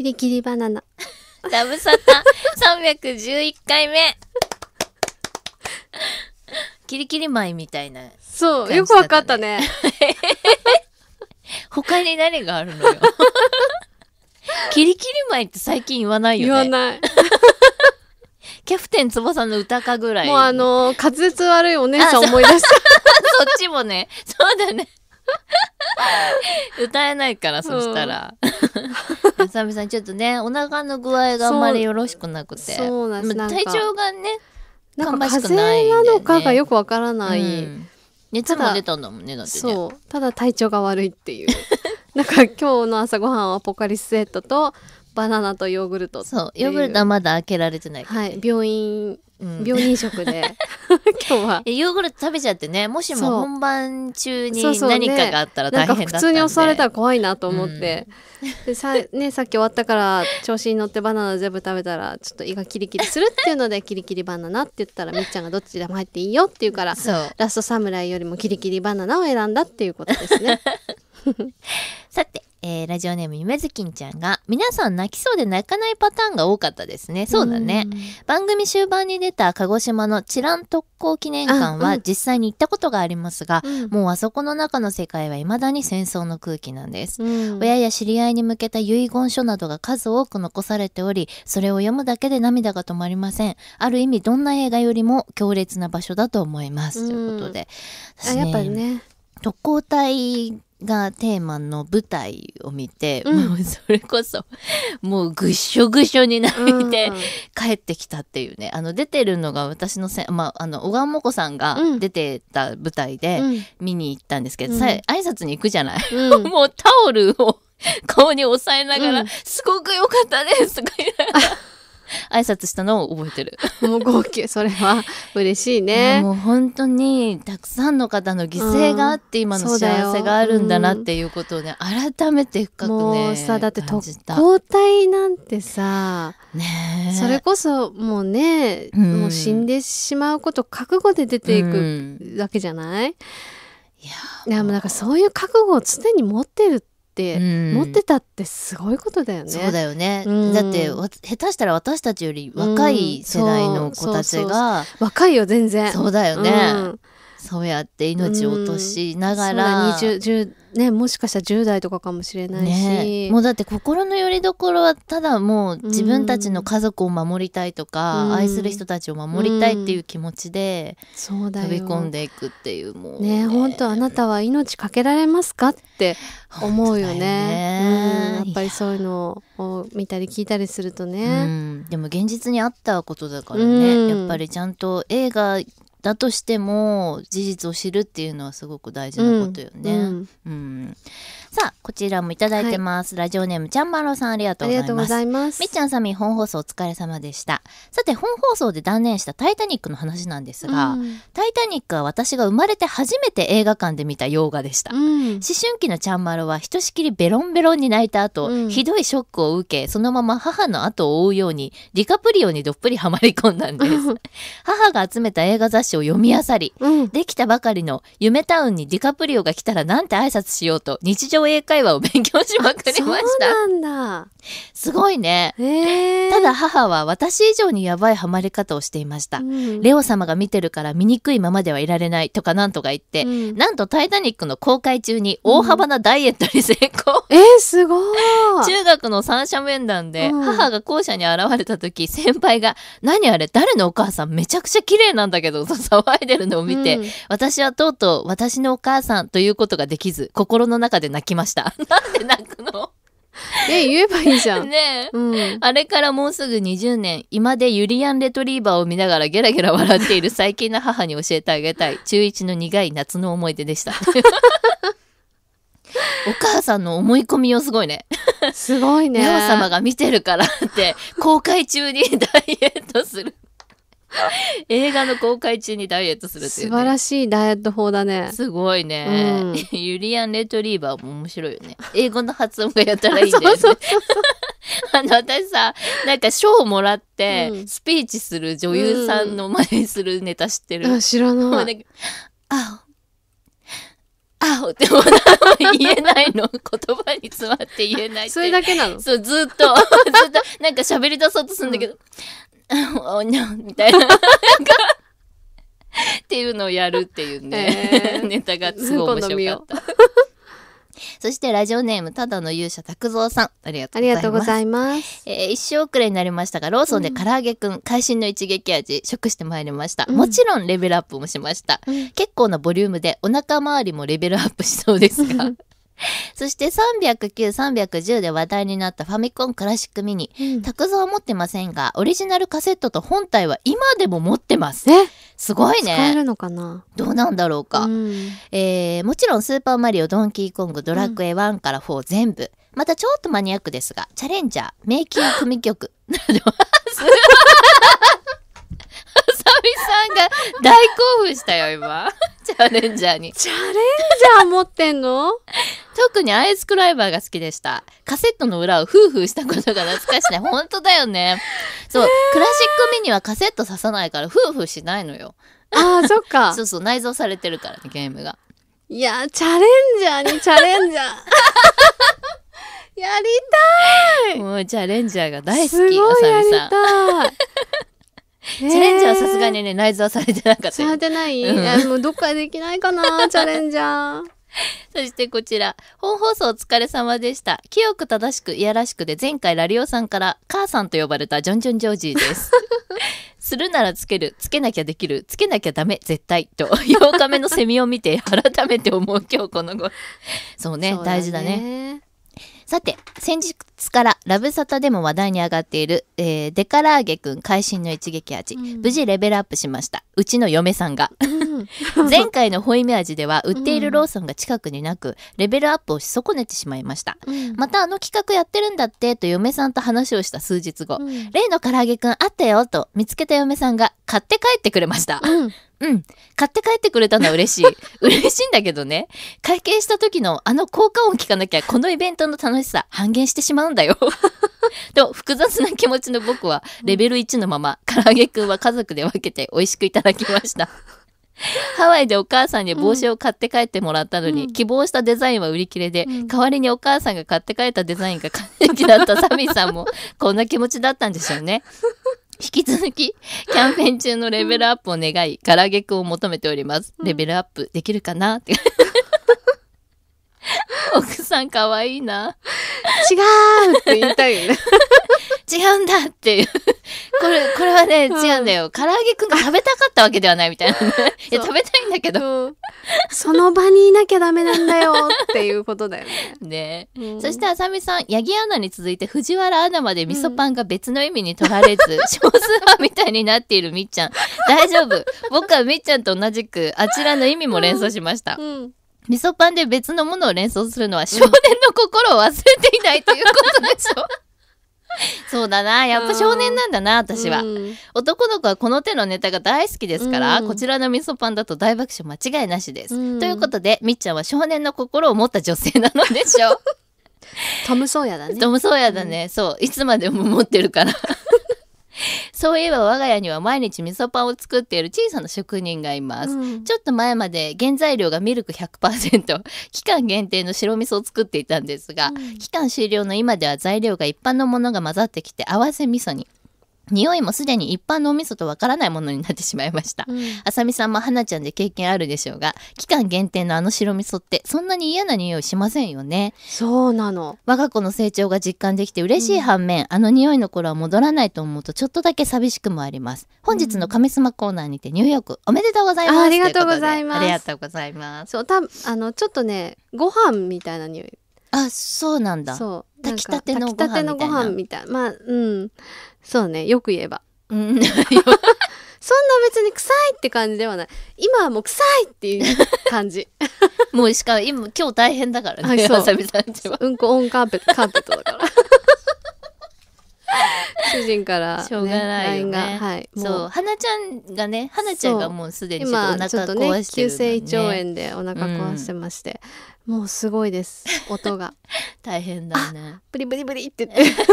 キリキリバナナ。ラブサタ311回目。キリキリ舞みたいな、そう、よくわかったね。他に何があるのよ。キリキリ舞って最近言わない言よわない。キャプテン翼の歌かぐらい。もうあのー、滑舌悪いお姉さん思い出した。そっちもね。そうだね。歌えないから、そしたら。サミさん、ちょっとね、お腹の具合があんまりよろしくなくて。そうなんです体調がね、なんか風邪なのかがよくわからない。うん熱も出たんだもんねだって、ね、そうただ体調が悪いっていう なんか今日の朝ごはんはポカリスエットとバナナとヨーグルトそうヨーグルトはまだ開けられてない、ね、はい病院病人食で 今日はヨーグルト食べちゃってねもしも本番中に何かがあったら大変だったんで、ね、普通に襲われたら怖いなと思って、うん、でさ,、ね、さっき終わったから調子に乗ってバナナ全部食べたらちょっと胃がキリキリするっていうのでキリキリバナナって言ったらみっちゃんがどっちでも入っていいよって言うからラストサムライよりもキリキリバナナを選んだっていうことですね。さてえー、ラジオネーム夢ずきんちゃんが、皆さん泣きそうで泣かないパターンが多かったですね。そうだね。番組終盤に出た鹿児島のチラン特攻記念館は実際に行ったことがありますが、うん、もうあそこの中の世界はいまだに戦争の空気なんです。うん、親や知り合いに向けた遺言書などが数多く残されており、それを読むだけで涙が止まりません。ある意味どんな映画よりも強烈な場所だと思います。うん、ということで。ね、やっぱりね。特攻隊がテーマの舞台を見て、うん、もうそれこそもうぐっしょぐしょになって帰ってきたっていうねあの出てるのが私のせ、まあ、あの小川もこさんが出てた舞台で見に行ったんですけど、うん、挨拶に行くじゃない、うん、もうタオルを顔に押さえながら、すごく良かったですとか言いな挨拶したのを覚えてる。もう号泣、それは嬉しいね。もう本当に、たくさんの方の犠牲があって、今の幸せがあるんだなっていうことをね、改めて深くね。もうさ、だって特攻隊なんてさ、ねそれこそもうね、うん、もう死んでしまうこと覚悟で出ていくわけじゃない、うんいや、でもなんかそういう覚悟を常に持ってる、持ってたってすごいことだよね。そうだよね。だって下手したら私たちより若い世代の子たちが、若いよ全然。そうだよね。そうやって命を落としながら、うんね、もしかしたら10代とかかもしれないし、ね、もうだって心のよりどころはただもう自分たちの家族を守りたいとか、うん、愛する人たちを守りたいっていう気持ちで、飛び込んでいくっていうもうねね本当あなたは命かけられますかって思うよね、ね、うん、やっぱりそういうのを見たり聞いたりするとね、うん、でも現実にあったことだからね、やっぱりちゃんと映画だとしても事実を知るっていうのはすごく大事なことよね。うん、うん、さあこちらもいただいてます、はい、ラジオネームちゃんまろさんありがとうございますみっちゃんさみ本放送お疲れ様でしたさて本放送で断念した「タイタニック」の話なんですが「うん、タイタニック」は私が生まれて初めて映画館で見た洋画でした、うん、思春期のちゃんまろはひとしきりベロンベロンに泣いた後、ひどいショックを受けそのまま母の後を追うようにディカプリオにどっぷりはまり込んだんです 母が集めた映画雑誌誌を読み漁り、うん、できたばかりの夢タウンにディカプリオが来たらなんて挨拶しようと日常英会話を勉強しまくりましたそうなんだすごいね、ただ母は私以上にやばいハマり方をしていました、うん、レオ様が見てるから醜いままではいられないとかなんとか言って、うん、なんとタイタニックの公開中に大幅なダイエットに成功、うん、えー、すごい 中学の三者面談で母が校舎に現れた時先輩が「何あれ誰のお母さんめちゃくちゃ綺麗なんだけど」と騒いでるのを見て、うん、私はとうとう私のお母さんということができず、心の中で泣きました。なんで泣くのえ、言えばいいじゃん。ねえ、うん、あれからもうすぐ20年、今でユリアンレトリーバーを見ながらゲラゲラ笑っている最近の母に教えてあげたい、中1の苦い夏の思い出でした。お母さんの思い込みをすごいね。すごいね。レ様が見てるからって、公開中にダイエットする。映画の公開中にダイエットするっていう、ね、素晴らしいダイエット法だね。すごいね。うん、ユリアン・レトリーバーも面白いよね。英語の発音がやたらいいんだよね。あの、私さ、なんか賞をもらって、スピーチする女優さんの前にするネタ知ってる、うん知らない。あ、あっても言えないの。言葉に詰まって言えないそれだけなのそう、ずっと、ずっと、なんか喋り出そうとするんだけど、うん おにゃんみたいな。っていうのをやるっていうね、えー、ネタがすごい面白かった。そしてラジオネーム、ただの勇者拓三さん。ありがとうございます。ますえー、一生遅れになりましたが、ローソンで唐揚げくん、うん、会心の一撃味、食してまいりました。うん、もちろんレベルアップもしました。うん、結構なボリュームで、お腹周りもレベルアップしそうですが。そして309、310で話題になったファミコンクラシックミニ。たく卓造は持ってませんが、オリジナルカセットと本体は今でも持ってます。すごいね。使えるのかなどうなんだろうか。うん、えー、もちろんスーパーマリオ、ドンキーコング、ドラクエ1から4全部。またちょっとマニアックですが、チャレンジャー、迷宮組曲など、あさみさんが大興奮したよ、今。チャレンジャーに。チャレンジャー持ってんの 特にアイスクライバーが好きでした。カセットの裏をフーフーしたことが懐かしいね。ん とだよね。そう、えー、クラシックミニはカセット刺さないから、フーフーしないのよ。ああ、そっか。そうそう、内蔵されてるからね、ゲームが。いや、チャレンジャーにチャレンジャー。やりたいもうチャレンジャーが大好き、あさみさん。チャレンジはさすがにね、内蔵されてなかった。されてない、うん、もうどっかできないかな、チャレンジャー。そしてこちら、本放送お疲れ様でした。清く正しくいやらしくで前回ラリオさんから母さんと呼ばれたジョンジョンジョージーです。するならつける、つけなきゃできる、つけなきゃダメ、絶対、と、8日目のセミを見て改めて思う今日この子。そうね、ね、大事だね。さて、先日からラブサタでも話題に上がっている、えー、デカラーゲくん会心の一撃味、無事レベルアップしました。うちの嫁さんが。前回のホイミ味では売っているローソンが近くになく、レベルアップをし損ねてしまいました。またあの企画やってるんだってと嫁さんと話をした数日後、例の唐揚げくんあったよと見つけた嫁さんが買って帰ってくれました。うん。買って帰ってくれたのは嬉しい。嬉しいんだけどね。会計した時のあの効果音聞かなきゃ、このイベントの楽しさ半減してしまうんだよ。と、複雑な気持ちの僕は、レベル1のまま、唐揚げくんは家族で分けて美味しくいただきました。ハワイでお母さんに帽子を買って帰ってもらったのに、うん、希望したデザインは売り切れで、うん、代わりにお母さんが買って帰ったデザインが完璧だったサミーさんも、こんな気持ちだったんでしょうね。引き続き、キャンペーン中のレベルアップを願い、揚げくんを求めております。レベルアップできるかなって。奥さんかわいいな。違うって言いたいよね。違うんだっていう。これ、これはね、違うんだよ。唐揚げくんが食べたかったわけではないみたいな、ね。いや、食べたいんだけど、うん。その場にいなきゃダメなんだよっていうことだよね。ね、うん、そして、あさみさん、八木アナに続いて藤原アナまで味噌パンが別の意味に取られず、うん、少数派みたいになっているみっちゃん。大丈夫。僕はみっちゃんと同じく、あちらの意味も連想しました。うん味噌パンで別のものを連想するのは少年の心を忘れていないということでしょうそうだな。やっぱ少年なんだな、私は、うん。男の子はこの手のネタが大好きですから、うん、こちらの味噌パンだと大爆笑間違いなしです。うん、ということで、みっちゃんは少年の心を持った女性なのでしょう。トム・ソーヤだね。トム・ソーヤだね。そう。いつまでも持ってるから。そういえば我が家には毎日味噌パンを作っている小さな職人がいます、うん、ちょっと前まで原材料がミルク100% 期間限定の白味噌を作っていたんですが、うん、期間終了の今では材料が一般のものが混ざってきて合わせ味噌に匂いもすでに一般のお味噌とわからないものになってしまいました。あさみさんも花ちゃんで経験あるでしょうが、期間限定のあの白味噌ってそんなに嫌な匂いしませんよね。そうなの。我が子の成長が実感できて嬉しい反面、うん、あの匂いの頃は戻らないと思うとちょっとだけ寂しくもあります。本日の神様コーナーにてニューヨークおめでとうございます。ありがとうございます。ありがとうございます。そう、たあの、ちょっとね、ご飯みたいな匂い。あそうなんだそう炊きたてのご飯炊きたてのご飯みたいなまあうんそうねよく言えば そんな別に臭いって感じではない今はもう臭いっていう感じ もうしかも今今日大変だからね、はい、そううんこオンカーペットカーペットだから 主人から、ね、しょうがないよね。がはい。そう。花ちゃんがね、花ちゃんがもうすでにちょっとお腹壊してる、今、ね、急性胃腸炎でお腹壊してまして、うん、もうすごいです、音が。大変だね。ブリブリブリって言って。ちっ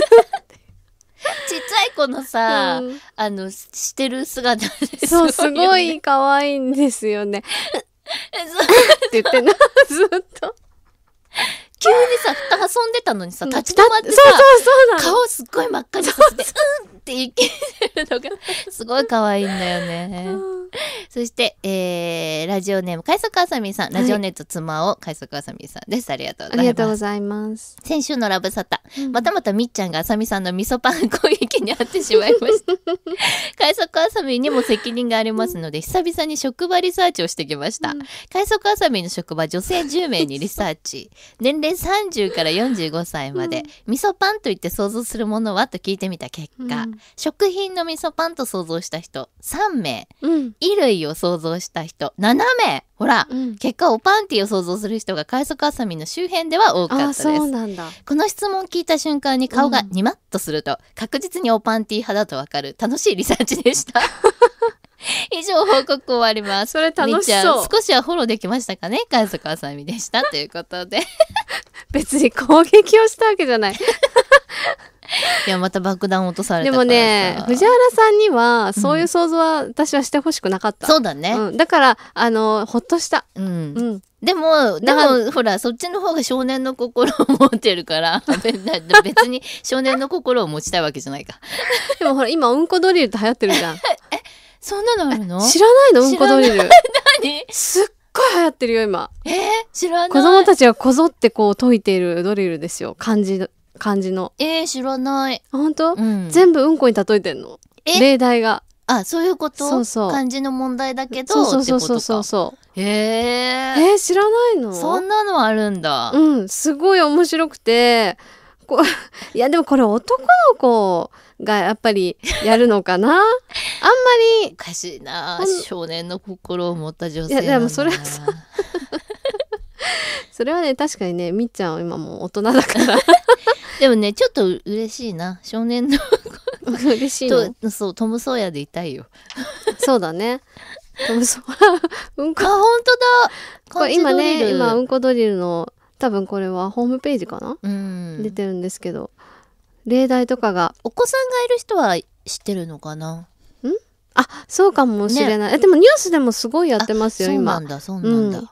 ちゃい子のさ、うん、あの、してる姿すごい、ね、そう、すごい可愛いんですよね。って言ってな、ずっと。急にさ、遊んでたのにさ、立ち止まってさ、顔すっごい真っ赤にさせて、うんってるのが、すごい可愛いんだよね。そして、えー、ラジオネーム、快速あさみさん。ラジオネット妻を、快速あさみさんです。ありがとうございます。ありがとうございます。先週のラブサタ、うん、またまたみっちゃんがあさみさんの味噌パン攻撃に遭ってしまいました。快 速あさみにも責任がありますので、久々に職場リサーチをしてきました。海賊快速あさみの職場、女性10名にリサーチ。年齢30から45歳まで、うん、味噌パンと言って想像するものはと聞いてみた結果、うん、食品の味噌パンと想像した人3名、うん、衣類を想像した人7名ほら、うん、結果おパンティを想像する人が快速あさみの周辺では多かったですこの質問聞いた瞬間に顔がニマッとすると、うん、確実におパンティ派だとわかる楽しいリサーチでした 以上報告終わります。それ楽しそう。少しはフォローできましたかね海賊あさみでした。ということで 別に攻撃をしたわけじゃない いやまた爆弾落とされたでもね藤原さんにはそういう想像は私はしてほしくなかった、うん、そうだね、うん、だからあのほっとしたうん、うんでも、でも、ほら、そっちの方が少年の心を持ってるから、別に少年の心を持ちたいわけじゃないか。でもほら、今、うんこドリルって流行ってるじゃん。え、そんなのあるの知らないのうんこドリル。何すっごい流行ってるよ、今。えー、知らない。子供たちはこぞってこう解いているドリルですよ。漢字感じの。えー、知らない。本当、うん、全部うんこに例えてんの。例題が。あ、そういうことそうそう。漢字の問題だけど。そうそうそうそうそうへえー。えー、知らないのそんなのあるんだ。うん、すごい面白くて、こ いや、でもこれ男の子がやっぱりやるのかな あんまり。おかしいな少年の心を持った女性いや、でもそれはさ、それはね確かにねみっちゃんは今もう大人だから でもねちょっと嬉しいな少年の嬉しいのそうトム・ソーヤでいたいよそうだねトム・ソーヤうんこあ本当だこれ今ね今うんこドリルの多分これはホームページかな、うん、出てるんですけど例題とかがお子さんがいる人は知ってるのかなあそうかもしれない、ね、でもニュースでもすごいやってますよ今そうなんだそうなんだ、うん、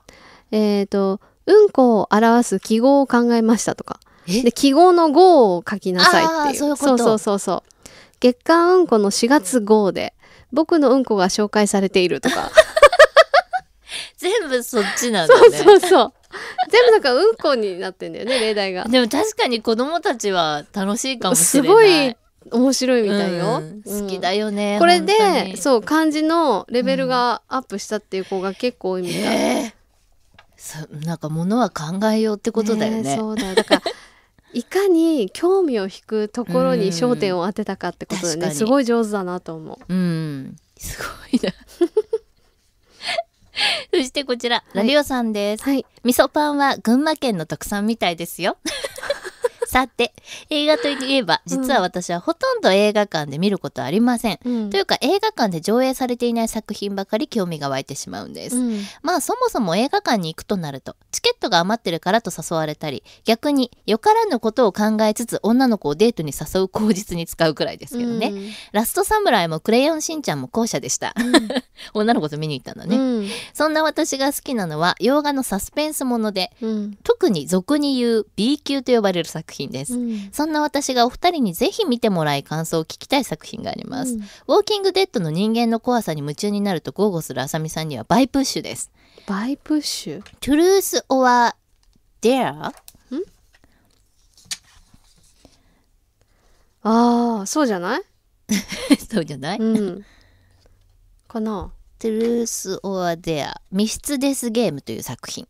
えっ、ー、とうんこを表す記号を考えましたとか。で、記号の号を書きなさいっていう。そういうことそうそうそう。月刊うんこの4月号で、僕のうんこが紹介されているとか。全部そっちなんだね。そうそうそう。全部なんかうんこになってんだよね、例題が。でも確かに子供たちは楽しいかもしれない。すごい面白いみたいよ。うんうん、好きだよね。これで、そう、漢字のレベルがアップしたっていう子が結構多いみたい。うんそなんかものは考えようってことだよね。そうだだから いかに興味を引くところに焦点を当てたかってことでね、すごい上手だなと思う。うん、すごいな。そしてこちら、ラリオさんです。はい。味噌パンは群馬県の特産みたいですよ。さて、映画といえば、実は私はほとんど映画館で見ることありません。うん、というか、映画館で上映されていない作品ばかり興味が湧いてしまうんです。うん、まあ、そもそも映画館に行くとなると、チケットが余ってるからと誘われたり、逆に、よからぬことを考えつつ、女の子をデートに誘う口実に使うくらいですけどね。うん、ラストサムライもクレヨンしんちゃんも後者でした。女の子と見に行ったんだね。そんな私が好きなのは、洋画のサスペンスもので、特に俗に言う B 級と呼ばれる作品。品です、うん、そんな私がお二人にぜひ見てもらい感想を聞きたい作品があります、うん、ウォーキングデッドの人間の怖さに夢中になると豪語するあさみさんにはバイプッシュですバイプッシュトゥルース・オア・デアああそうじゃない そうじゃない、うん、かなトゥルース・オア・デア密室デスゲームという作品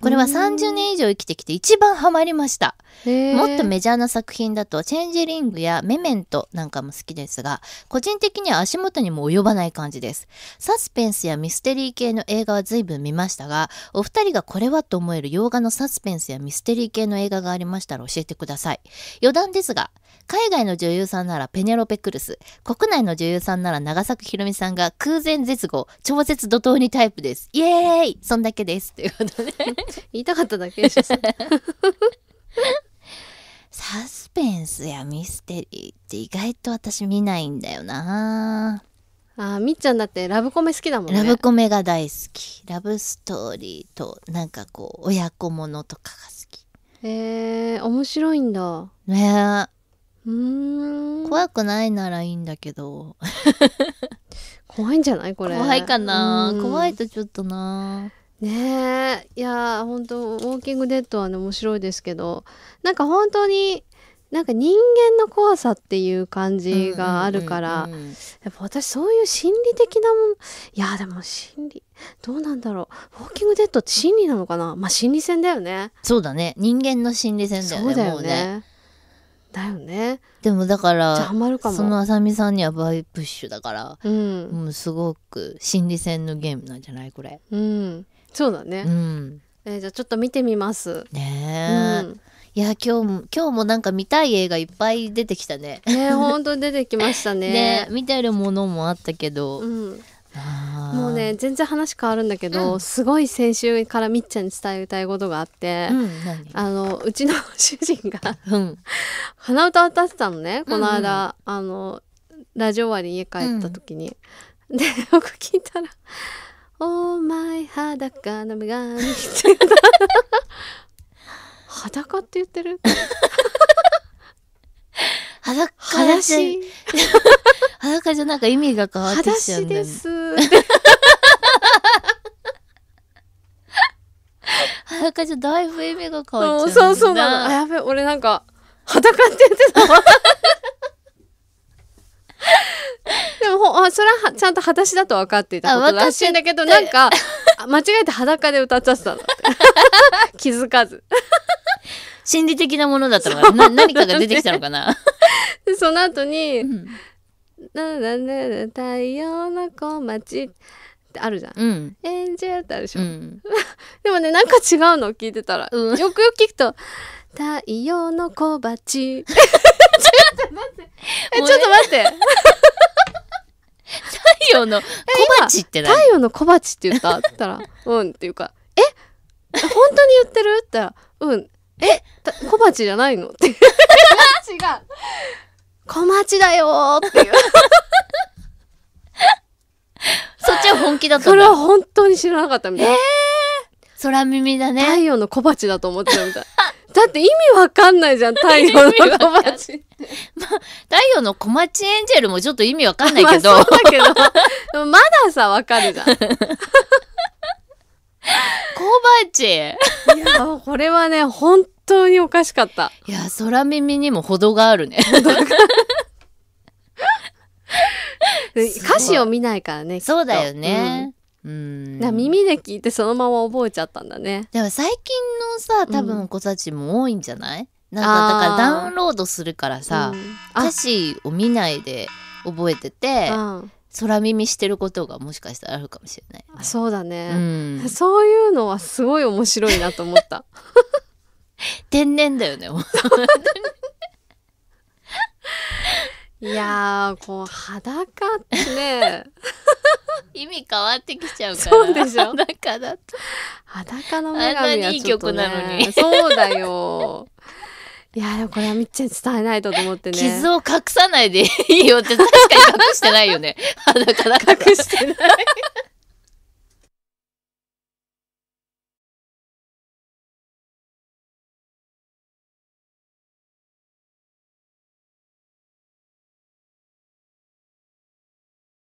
これは30年以上生きてきて一番ハマりました。もっとメジャーな作品だと、チェンジリングやメメントなんかも好きですが、個人的には足元にも及ばない感じです。サスペンスやミステリー系の映画は随分見ましたが、お二人がこれはと思える洋画のサスペンスやミステリー系の映画がありましたら教えてください。余談ですが、海外の女優さんならペネロペ・クルス、国内の女優さんなら長作ひろみさんが空前絶後、超絶怒涛にタイプです。イエーイそんだけです。ということで 言いたかっただけでしょそれ サスペンスやミステリーって意外と私見ないんだよなあみっちゃんだってラブコメ好きだもんねラブコメが大好きラブストーリーとなんかこう親子ものとかが好きへえー、面白いんだねうーん怖くないならいいんだけど 怖いんじゃないこれ怖いかな怖いとちょっとなねえいや本当ウォーキングデッドはね面白いですけどなんか本当になんか人間の怖さっていう感じがあるから、うんうんうんうん、やっぱ私そういう心理的なもんいやでも心理どうなんだろうウォーキングデッドって心理なのかなまあ心理戦だよねそうだね人間の心理戦だよねそうだよねだよねでもだからそのあさみさんにはバイプッシュだから、うん、もうすごく心理戦のゲームなんじゃないこれうんそうだね、うん、えー、じゃあちょっと見てみますね、うん、いや今日も今日もなんか見たい映画いっぱい出てきたね。ね本当出てきましたね。ね見てるものもあったけど、うんもうね全然話変わるんだけど、うん、すごい先週からみっちゃんに伝えたいことがあって、うん、あのうちの主人がうん、鼻歌歌ってたのねこの間、うんあのラジオ終わり家帰った時に。でよく聞いたらお前裸の女神裸って言ってる裸裸だし裸じゃなんか意味が変わってきちゃうんだよ、ね、裸です裸じゃだいぶ意味が変わっちゃうんだ そうそうなのやべ俺なんか裸って言ってたでもあそれはちゃんと裸足だと分かっていたことらしいんだけどなんか間違えて裸で歌っちゃってたの 気づかず心理的なものだったのかな何かが出てきたのかな その後に、うん「なんだね太陽の小町」ってあるじゃん「うん、エンジェル」ってあるでしょ、うん、でもねなんか違うの聞いてたら、うん、よくよく聞くと「太陽の小鉢」ちょっと待ってえ、ちょっと待って陽の小鉢って何太陽の小鉢って言ったったら、うんっていうか、え本当に言ってるってたら、うん。え小鉢じゃないのって。違う。小鉢だよっていう。そっちは本気だったそれは本当に知らなかったみたいえー、空耳だね。太陽の小鉢だと思ってたみたい。だって意味わかんないじゃん、太陽の小町。まあ、太陽の小町エンジェルもちょっと意味わかんないけど。まあ、そうだけど、まださ、わかるじゃん。コーバーいや、これはね、本当におかしかった。いや、空耳にも程があるね。歌詞を見ないからね。そうだよね。うんうんな耳で聞いてそのまま覚えちゃったんだねでも最近のさ多分子たちも多いんじゃない、うん、なんかだからダウンロードするからさ、うん、歌詞を見ないで覚えてて、うん空耳してることがもしかしたらあるかもしれない、ね、そうだね、うん、そういうのはすごい面白いなと思った 天然だよねいやこう裸ってね意味変わってきちゃうから。そうでしょ。裸だと。裸の女神はちょっと、ね、あんなにいい曲なのに。そうだよ。いや、でもこれはみっちゃん伝えないとと思ってね。傷を隠さないでいいよって確かに隠してないよね。裸だから。隠してない。